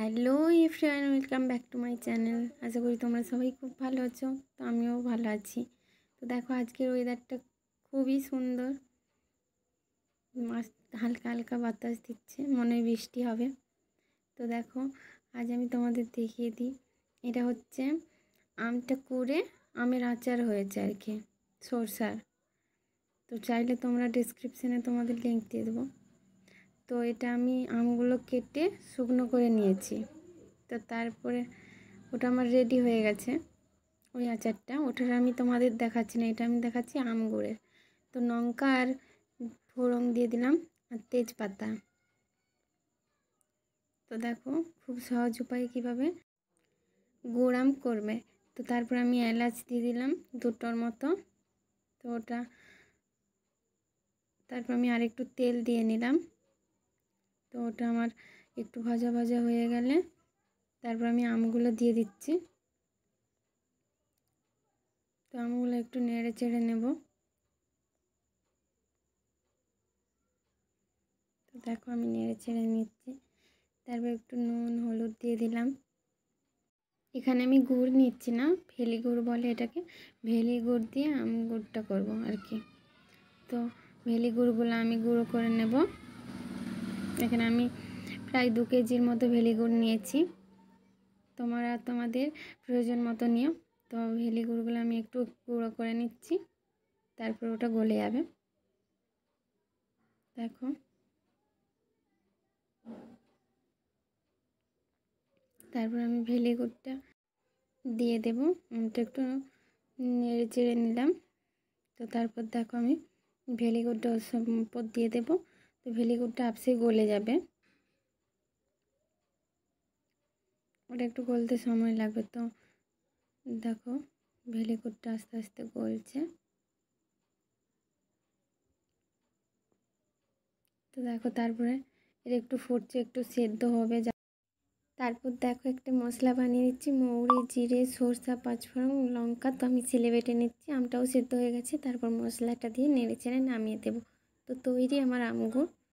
hello everyone welcome back to my channel আশা করি তোমরা সবাই খুব ভালো আছো তো আমিও ভালো আছি তো দেখো আজকের ওয়েদারটা খুবই সুন্দর হালকা হালকা বাতাস দিচ্ছে মনে হয় বৃষ্টি হবে তো দেখো আজ আমি তোমাদের দেখিয়ে দিই এটা হচ্ছে আমটা করে আমের আচার হয়েছে আর কি সরষার তো চাইলে তোমরা ডিসক্রিপশানে তোমাদের লিঙ্ক দিয়ে দেবো তো এটা আমি আমগুলো কেটে শুকনো করে নিয়েছি তো তারপরে ওটা আমার রেডি হয়ে গেছে ওই আচারটা ওটার আমি তোমাদের দেখাচ্ছি না এটা আমি দেখাচ্ছি আম গুড়ের তো লঙ্কা আর ফোড়ন দিয়ে দিলাম আর তেজপাতা তো দেখো খুব সহজ উপায়ে কীভাবে গোড়াম করবে তো তারপর আমি এলাচ দিয়ে দিলাম দুটোর মতো তো ওটা তারপর আমি আরেকটু তেল দিয়ে নিলাম তো ওটা আমার একটু ভাজা ভাজা হয়ে গেলে তারপর আমি আমগুলো দিয়ে দিচ্ছি তো আমগুলো একটু নেড়ে চেড়ে নেব তো দেখো আমি নেড়ে চেড়ে নিচ্ছি তারপর একটু নুন হলুদ দিয়ে দিলাম এখানে আমি গুড় নিচ্ছি না ভেলি গুড় বলে এটাকে ভেলি গুড় দিয়ে আম গুড়টা করব আর কি তো ভেলি গুড়গুলো আমি গুঁড়ো করে নেব এখানে আমি প্রায় দু কেজির মতো ভেলিগুড় নিয়েছি তোমরা তোমাদের প্রয়োজন মতো নিও তো ভেলিগুড়গুলো আমি একটু গুঁড়ো করে নিচ্ছি তারপর ওটা গলে যাবে দেখো তারপর আমি ভেলিগুড়টা দিয়ে দেবো ওটা একটু নেড়ে চেড়ে নিলাম তো তারপর দেখো আমি ভেলিগুড়টা ওর উপর দিয়ে দেবো ভেলিগুড়টা আপসেই গলে যাবে ওটা একটু গলতে সময় লাগবে তো দেখো ভেলিকুটটা আস্তে আস্তে গলছে তো দেখো তারপরে এটা একটু ফুটছে একটু সেদ্ধ হবে তারপর দেখো একটা মশলা বানিয়ে নিচ্ছি মৌরি জিরে সরষা পাঁচফোড়ন লঙ্কা তো আমি ছেলে বেটে নিচ্ছি আমটাও সেদ্ধ হয়ে গেছে তারপর মশলাটা দিয়ে নেড়ে চেড়ে নামিয়ে দেবো তো তৈরি আমার আমগুড়